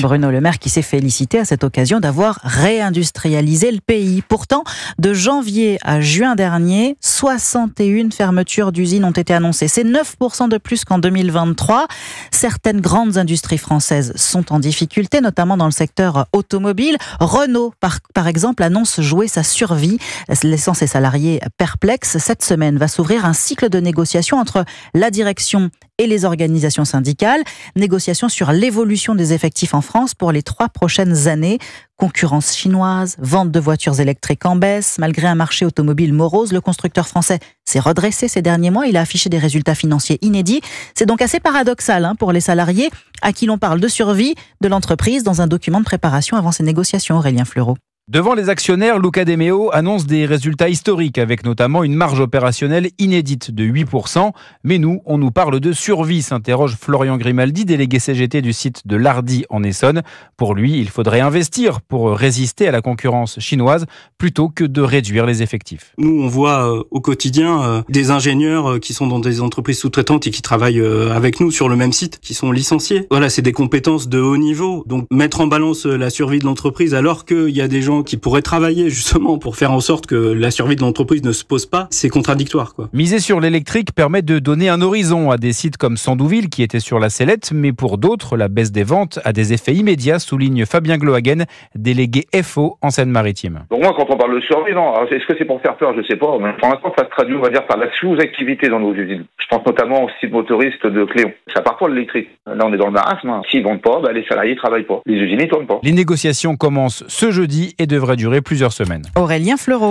Bruno Le Maire qui s'est félicité à cette occasion d'avoir réindustrialisé le pays. Pourtant, de janvier à juin dernier, 61 fermetures d'usines ont été annoncées. C'est 9% de plus qu'en 2023. Certaines grandes industries françaises sont en difficulté, notamment dans le secteur automobile. Renault, par, par exemple, annonce jouer sa survie, laissant ses salariés perplexes. Cette semaine va s'ouvrir un cycle de négociations entre la direction et les organisations syndicales. Négociations sur l'évolution des effectifs en France pour les trois prochaines années. Concurrence chinoise, vente de voitures électriques en baisse. Malgré un marché automobile morose, le constructeur français s'est redressé ces derniers mois. Il a affiché des résultats financiers inédits. C'est donc assez paradoxal hein, pour les salariés à qui l'on parle de survie de l'entreprise dans un document de préparation avant ces négociations, Aurélien Fleureau. Devant les actionnaires, Luca De annonce des résultats historiques avec notamment une marge opérationnelle inédite de 8%. Mais nous, on nous parle de survie, s'interroge Florian Grimaldi, délégué CGT du site de Lardy en Essonne. Pour lui, il faudrait investir pour résister à la concurrence chinoise plutôt que de réduire les effectifs. Nous, on voit euh, au quotidien euh, des ingénieurs euh, qui sont dans des entreprises sous-traitantes et qui travaillent avec nous sur le même site, qui sont licenciés. Voilà, c'est des compétences de haut niveau. Donc mettre en balance la survie de l'entreprise alors qu'il y a des gens qui pourraient travailler justement pour faire en sorte que la survie de l'entreprise ne se pose pas, c'est contradictoire. Miser sur l'électrique permet de donner un horizon à des sites comme Sandouville qui était sur la sellette, mais pour d'autres, la baisse des ventes a des effets immédiats, souligne Fabien Glohagen, délégué FO en Seine-Maritime. pour moi, quand on parle de survie, non, est-ce que c'est pour faire peur Je ne sais pas. Mais pour l'instant, ça se traduit, on va dire, par la sous-activité dans nos usines. Je pense notamment au site motoriste de Cléon. Ça part pour l'électrique. Là, on est dans le marasme. S'ils vendent pas, ben, les salariés ne travaillent pas. Les usines ne tournent pas. Les négociations commencent ce jeudi devrait durer plusieurs semaines. Aurélien Fleureau.